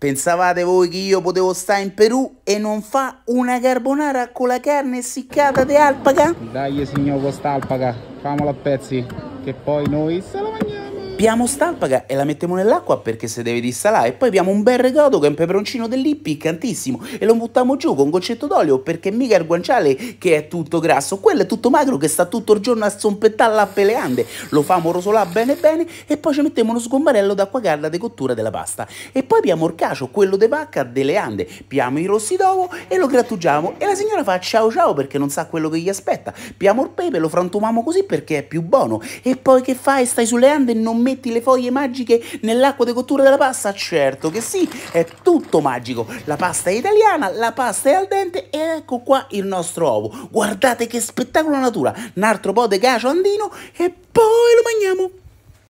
Pensavate voi che io potevo stare in Perù e non fa una carbonara con la carne essiccata di alpaca? Dai signor quest'alpaca, famola a pezzi, che poi noi se la mangiamo! Riempiamo stalpaga e la mettiamo nell'acqua perché se deve dissalare. E poi abbiamo un bel regato che è un peperoncino dell'I piccantissimo e lo buttiamo giù con un goccetto d'olio perché mica il guanciale che è tutto grasso, quello è tutto magro che sta tutto il giorno a zompettare la peleande. Lo famo rosolare bene bene e poi ci mettiamo uno sgombarello d'acqua calda di cottura della pasta. E poi abbiamo il cacio, quello de vacca delle ande. Piamo i rossi d'uovo e lo grattugiamo e la signora fa ciao ciao perché non sa quello che gli aspetta. Piamo il pepe, e lo frantumiamo così perché è più buono. E poi che fai? Stai sulle ande e non mi metti le foglie magiche nell'acqua di cottura della pasta? Certo che sì, è tutto magico. La pasta è italiana, la pasta è al dente e ecco qua il nostro ovo. Guardate che spettacolo natura, un altro po' di cacio andino e poi lo mangiamo.